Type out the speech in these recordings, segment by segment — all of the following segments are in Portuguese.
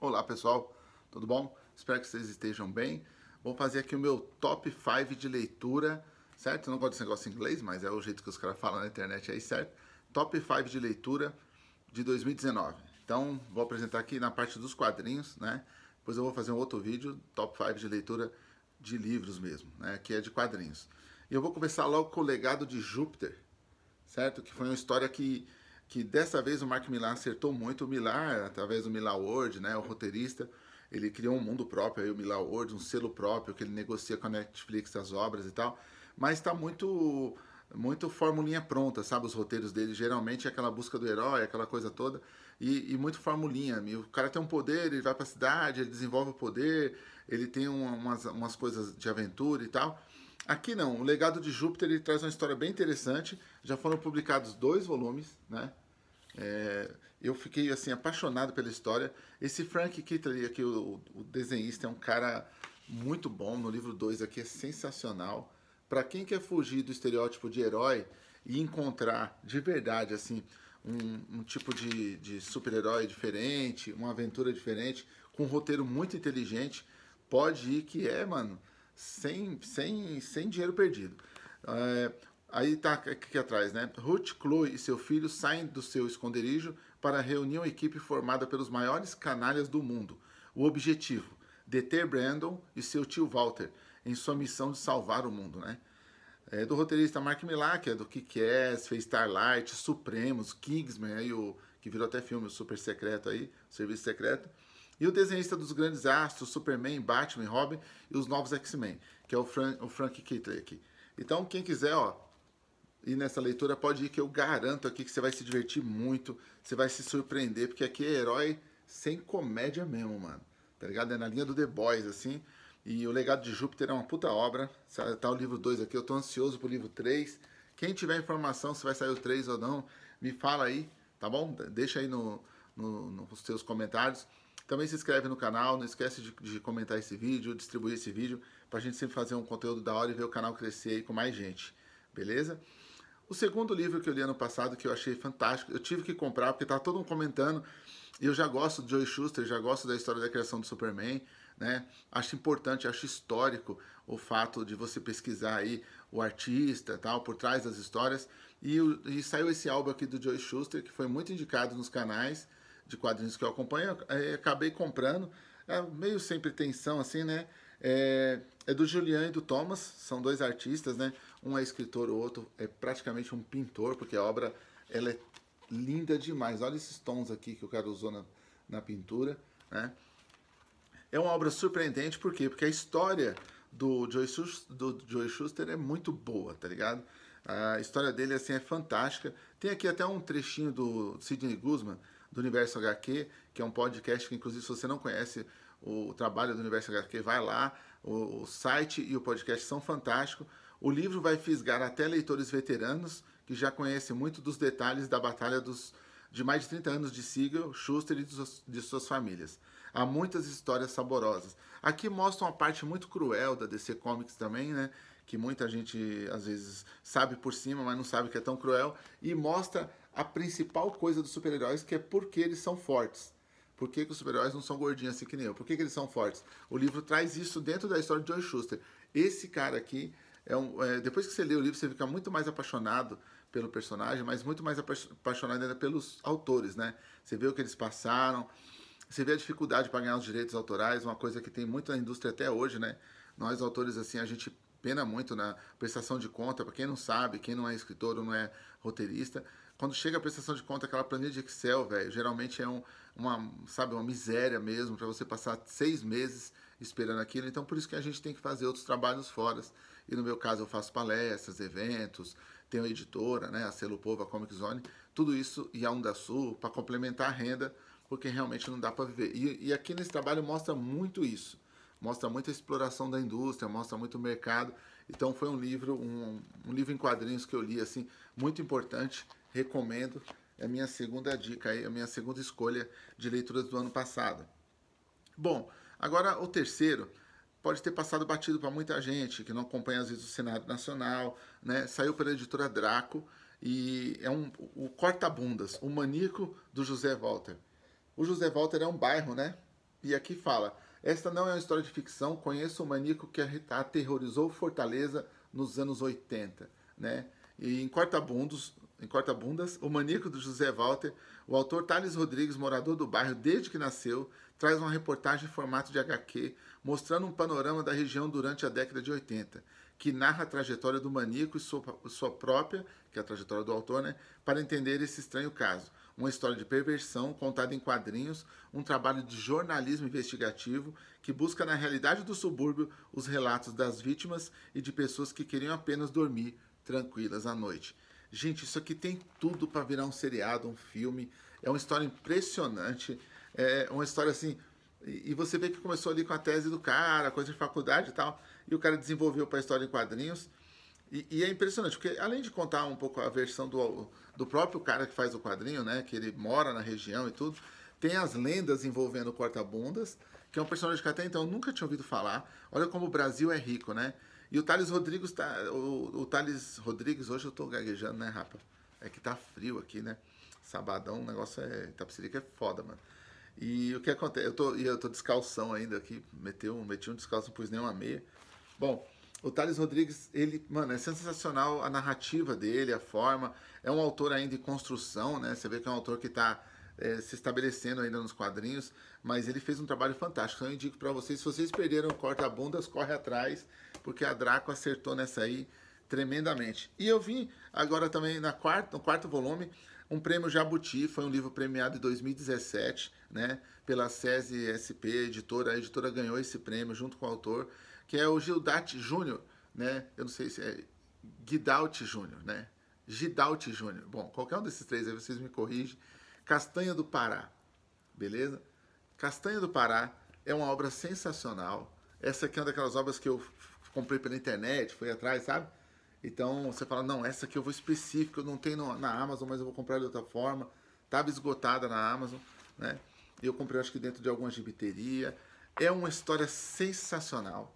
Olá pessoal, tudo bom? Espero que vocês estejam bem. Vou fazer aqui o meu top 5 de leitura, certo? Eu não gosto desse negócio em inglês, mas é o jeito que os caras falam na internet aí, certo? Top 5 de leitura de 2019. Então, vou apresentar aqui na parte dos quadrinhos, né? Depois eu vou fazer um outro vídeo, top 5 de leitura de livros mesmo, né? Que é de quadrinhos. E eu vou começar logo com o Legado de Júpiter, certo? Que foi uma história que que dessa vez o Mark Millar acertou muito. O Millar, através do Millar World, né, o roteirista, ele criou um mundo próprio, aí o Millar World, um selo próprio, que ele negocia com a Netflix as obras e tal. Mas está muito muito formulinha pronta, sabe? Os roteiros dele geralmente é aquela busca do herói, aquela coisa toda, e, e muito formulinha. E o cara tem um poder, ele vai pra cidade, ele desenvolve o poder, ele tem umas, umas coisas de aventura e tal. Aqui não, o Legado de Júpiter ele traz uma história bem interessante. Já foram publicados dois volumes, né? É, eu fiquei assim apaixonado pela história. Esse Frank Kittley aqui, o, o desenhista, é um cara muito bom. No livro 2 aqui é sensacional. Para quem quer fugir do estereótipo de herói e encontrar de verdade assim um, um tipo de, de super-herói diferente, uma aventura diferente, com um roteiro muito inteligente, pode ir que é, mano sem, sem, sem dinheiro perdido. É, aí tá aqui atrás, né? Ruth, Chloe e seu filho saem do seu esconderijo para reunir uma equipe formada pelos maiores canalhas do mundo. O objetivo: deter Brandon e seu tio Walter em sua missão de salvar o mundo, né? É do roteirista Mark Millar, que é do Kick-Ass, é, fez Starlight, Supremos, Kingsman, aí o, que virou até filme, o Super Secreto aí, o Serviço Secreto. E o desenhista dos grandes astros, Superman, Batman, Robin e os novos X-Men, que é o, Fran o Frank Kittley aqui. Então, quem quiser, ó, ir nessa leitura, pode ir que eu garanto aqui que você vai se divertir muito, você vai se surpreender, porque aqui é herói sem comédia mesmo, mano. Tá ligado? É na linha do The Boys, assim. E o Legado de Júpiter é uma puta obra. Tá o livro 2 aqui, eu tô ansioso pro livro 3. Quem tiver informação se vai sair o 3 ou não, me fala aí, tá bom? Deixa aí no, no, nos seus comentários. Também se inscreve no canal, não esquece de, de comentar esse vídeo, distribuir esse vídeo, para a gente sempre fazer um conteúdo da hora e ver o canal crescer aí com mais gente, beleza? O segundo livro que eu li ano passado, que eu achei fantástico, eu tive que comprar porque tá todo mundo comentando, e eu já gosto do Joe Schuster, já gosto da história da criação do Superman, né? Acho importante, acho histórico o fato de você pesquisar aí o artista tal, por trás das histórias. E, e saiu esse álbum aqui do Joe Schuster, que foi muito indicado nos canais, de quadrinhos que eu acompanho, eh, acabei comprando. É meio sempre tensão, assim, né? É, é, do Julian e do Thomas, são dois artistas, né? Um é escritor, o outro é praticamente um pintor, porque a obra ela é linda demais. Olha esses tons aqui que o cara usou na, na pintura, né? É uma obra surpreendente, por quê? Porque a história do Joy Schuster, Schuster é muito boa, tá ligado? A história dele, assim, é fantástica. Tem aqui até um trechinho do Sidney Guzman, do Universo HQ, que é um podcast que, inclusive, se você não conhece o trabalho do Universo HQ, vai lá. O, site e o podcast são fantásticos. O livro vai fisgar até leitores veteranos que já conhecem muito dos detalhes da batalha dos, de mais de 30 anos de Siegel, Schuster e de suas, de suas famílias. Há muitas histórias saborosas. Aqui mostra uma parte muito cruel da DC Comics também, né? que muita gente às vezes sabe por cima, mas não sabe que é tão cruel, e mostra a principal coisa dos super-heróis, que é porque eles são fortes. Por que, que os super-heróis não são gordinhos assim que nem eu? Por que, que eles são fortes? O livro traz isso dentro da história de John Schuster. Esse cara aqui, é um, é, depois que você lê o livro, você fica muito mais apaixonado pelo personagem, mas muito mais apaixonado ainda pelos autores, né? Você vê o que eles passaram, você vê a dificuldade para ganhar os direitos autorais, uma coisa que tem muito na indústria até hoje, né? Nós autores, assim, a gente pena muito na né? prestação de conta, para quem não sabe, quem não é escritor ou não é roteirista, quando chega a prestação de conta, aquela planilha de Excel, velho, geralmente é um, uma, sabe, uma miséria mesmo, para você passar seis meses esperando aquilo. Então, por isso que a gente tem que fazer outros trabalhos fora. E no meu caso, eu faço palestras, eventos, tenho editora, né, a Selo Povo, a Comic Zone, tudo isso e a Onda Sul para complementar a renda, porque realmente não dá para viver. E, e aqui nesse trabalho mostra muito isso mostra muita exploração da indústria, mostra muito o mercado. Então foi um livro, um, um livro em quadrinhos que eu li, assim, muito importante, recomendo. É a minha segunda dica aí, a é minha segunda escolha de leituras do ano passado. Bom, agora o terceiro pode ter passado batido para muita gente que não acompanha às vezes o cenário nacional, né? Saiu pela editora Draco e é um o corta-bundas, o manico do José Walter. O José Walter é um bairro, né? E aqui fala: esta não é uma história de ficção. Conheço um maníaco que aterrorizou Fortaleza nos anos 80, né? E em bundos, em Cortabundas, o maníaco do José Walter, o autor Thales Rodrigues, morador do bairro desde que nasceu, traz uma reportagem em formato de HQ mostrando um panorama da região durante a década de 80, que narra a trajetória do maníaco e sua, sua própria, que é a trajetória do autor, né, para entender esse estranho caso uma história de perversão contada em quadrinhos, um trabalho de jornalismo investigativo que busca na realidade do subúrbio os relatos das vítimas e de pessoas que queriam apenas dormir tranquilas à noite. Gente, isso aqui tem tudo para virar um seriado, um filme. É uma história impressionante. É uma história assim. E você vê que começou ali com a tese do cara, coisa de faculdade e tal. E o cara desenvolveu para a história em quadrinhos. E, e, é impressionante, porque além de contar um pouco a versão do, do próprio cara que faz o quadrinho, né? Que ele mora na região e tudo, tem as lendas envolvendo o Cortabundas, que é um personagem que até então eu nunca tinha ouvido falar. Olha como o Brasil é rico, né? E o Thales Rodrigues tá. O, o Thales Rodrigues, hoje eu tô gaguejando, né, rapa? É que tá frio aqui, né? Sabadão, o negócio é. Itapsirica é foda, mano. E o que acontece? Eu tô, eu tô descalção ainda aqui, meteu, meti um descalço, não pus nenhuma meia. Bom, o Thales Rodrigues, ele, mano, é sensacional a narrativa dele, a forma. É um autor ainda em construção, né? Você vê que é um autor que está é, se estabelecendo ainda nos quadrinhos, mas ele fez um trabalho fantástico. Então eu indico para vocês, se vocês perderam o corta-bundas, corre atrás, porque a Draco acertou nessa aí tremendamente. E eu vim agora também na quarta, no quarto volume um prêmio Jabuti, foi um livro premiado em 2017, né, pela SESI SP, editora, a editora ganhou esse prêmio junto com o autor, que é o Gildate Júnior, né, eu não sei se é Gidalt Júnior, né, Gidalt Júnior, bom, qualquer um desses três aí vocês me corrigem, Castanha do Pará, beleza? Castanha do Pará é uma obra sensacional, essa aqui é uma daquelas obras que eu comprei pela internet, fui atrás, sabe? Então você fala, não, essa aqui eu vou específica, eu não tenho na Amazon, mas eu vou comprar de outra forma. Estava esgotada na Amazon, né? Eu comprei acho que dentro de alguma gibiteria. É uma história sensacional.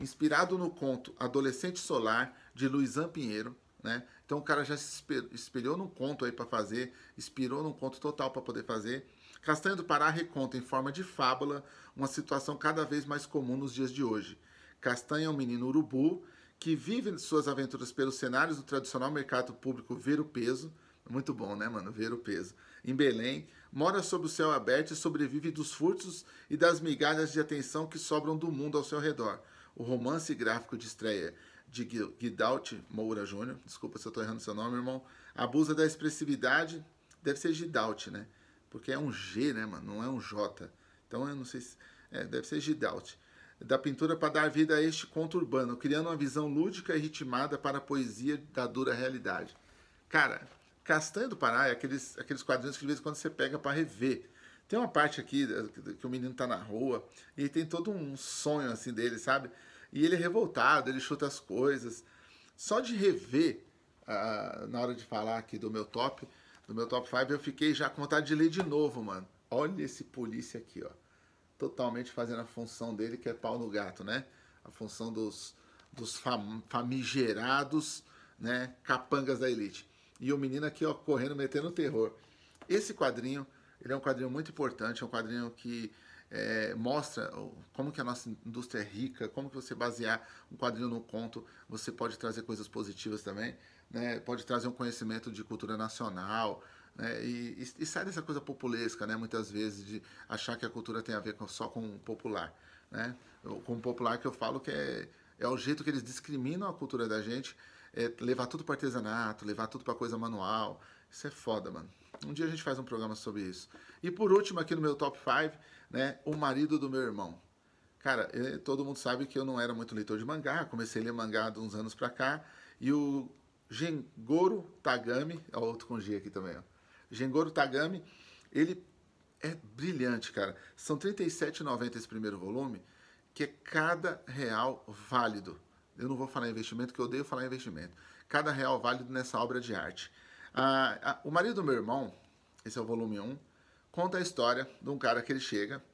Inspirado no conto Adolescente Solar, de Luizan Pinheiro, né? Então o cara já se espelhou num conto aí para fazer, inspirou num conto total para poder fazer. Castanho do Pará reconta em forma de fábula uma situação cada vez mais comum nos dias de hoje. Castanho é um menino urubu que vive suas aventuras pelos cenários do tradicional mercado público Ver o Peso. Muito bom, né, mano? Ver o Peso. Em Belém, mora sob o céu aberto e sobrevive dos furtos e das migalhas de atenção que sobram do mundo ao seu redor. O romance gráfico de estreia de Guidalt Moura Júnior, desculpa se eu estou errando seu nome, irmão, abusa da expressividade, deve ser Gidalt, né? Porque é um G, né, mano? Não é um J. Então eu não sei se. É, deve ser Gidalt da pintura para dar vida a este conto urbano, criando uma visão lúdica e ritmada para a poesia da dura realidade. Cara, Castanho do Pará é aqueles, aqueles quadrinhos que de vez em quando você pega para rever. Tem uma parte aqui eh, que o menino tá na rua e tem todo um sonho assim dele, sabe? E ele é revoltado, ele chuta as coisas. Só de rever, uh, na hora de falar aqui do meu top, do meu top 5, eu fiquei já com vontade de ler de novo, mano. Olha esse polícia aqui, ó totalmente fazendo a função dele, que é pau no gato, né? A função dos, dos fam, famigerados, né? Capangas da elite. E o menino aqui, ó, correndo, metendo terror. Esse quadrinho, ele é um quadrinho muito importante, é um quadrinho que é, mostra como que a nossa indústria é rica, como que você basear um quadrinho no conto, você pode trazer coisas positivas também, né? Pode trazer um conhecimento de cultura nacional, né? E, e, e, sai dessa coisa populesca, né? muitas vezes, de achar que a cultura tem a ver com, só com o popular. Né? com o popular que eu falo que é, é o jeito que eles discriminam a cultura da gente, é levar tudo para artesanato, levar tudo para coisa manual. Isso é foda, mano. Um dia a gente faz um programa sobre isso. E por último, aqui no meu top 5, né, o marido do meu irmão. Cara, eu, eh, todo mundo sabe que eu não era muito leitor de mangá, comecei a ler mangá de uns anos pra cá, e o Gengoro Tagami, é outro com G aqui também, ó. Gengoro Tagami, ele é brilhante, cara. São R$ 37,90 esse primeiro volume, que é cada real válido. Eu não vou falar investimento, que eu odeio falar investimento. Cada real válido nessa obra de arte. Ah, ah, o marido do meu irmão, esse é o volume 1, conta a história de um cara que ele chega,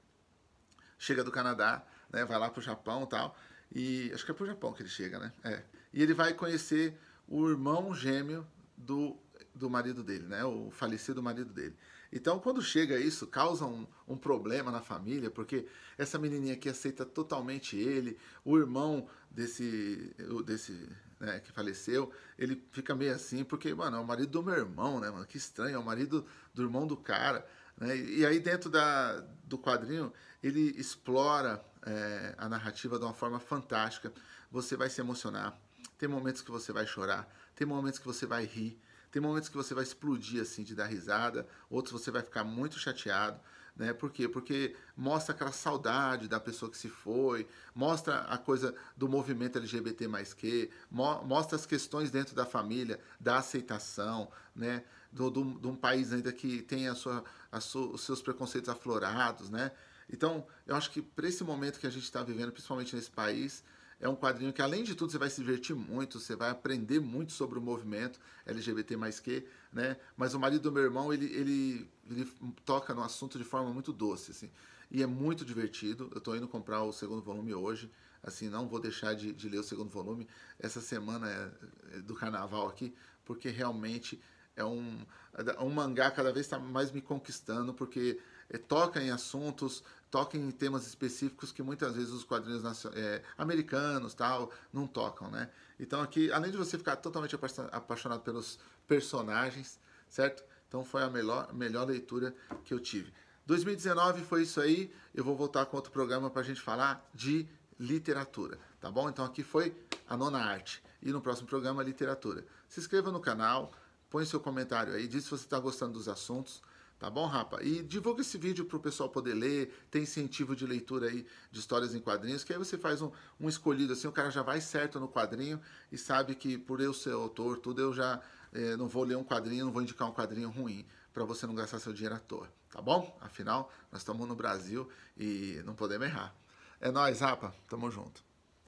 chega do Canadá, né, vai lá pro Japão e tal, e acho que é pro Japão que ele chega, né? É. E ele vai conhecer o irmão gêmeo do do marido dele, né? O falecido marido dele. Então, quando chega isso, causa um, um, problema na família, porque essa menininha aqui aceita totalmente ele, o irmão desse, desse né, que faleceu, ele fica meio assim, porque, mano, é o marido do meu irmão, né, mano? Que estranho, é o marido do irmão do cara. Né? E, e aí, dentro da, do quadrinho, ele explora é, a narrativa de uma forma fantástica. Você vai se emocionar, tem momentos que você vai chorar, tem momentos que você vai rir, tem momentos que você vai explodir assim de dar risada, outros você vai ficar muito chateado, né? Por quê? Porque mostra aquela saudade da pessoa que se foi, mostra a coisa do movimento LGBT mais que, mo mostra as questões dentro da família, da aceitação, né? Do, do, de um país ainda que tem a sua, a os seus preconceitos aflorados, né? Então, eu acho que para esse momento que a gente está vivendo, principalmente nesse país, é um quadrinho que, além de tudo, você vai se divertir muito, você vai aprender muito sobre o movimento LGBT mais que, né? Mas o marido do meu irmão, ele, ele, ele toca no assunto de forma muito doce, assim. E é muito divertido. Eu estou indo comprar o segundo volume hoje. Assim, não vou deixar de, de ler o segundo volume essa semana é, é do carnaval aqui, porque realmente é um, é, um mangá cada vez está mais me conquistando, porque é, toca em assuntos, toca em temas específicos que muitas vezes os quadrinhos é, americanos tal não tocam, né? Então aqui, além de você ficar totalmente apaixonado pelos personagens, certo? Então foi a melhor, melhor leitura que eu tive. 2019 foi isso aí. Eu vou voltar com outro programa para a gente falar de literatura, tá bom? Então aqui foi a nona arte e no próximo programa literatura. Se inscreva no canal, põe seu comentário aí, diz se você está gostando dos assuntos. Tá bom, rapa? E divulga esse vídeo para o pessoal poder ler. Tem incentivo de leitura aí de histórias em quadrinhos, que aí você faz um, um escolhido assim, o cara já vai certo no quadrinho e sabe que por eu ser autor, tudo, eu já eh, não vou ler um quadrinho, não vou indicar um quadrinho ruim para você não gastar seu dinheiro à toa, tá bom? Afinal, nós estamos no Brasil e não podemos errar. É nós, rapa. Tamo junto.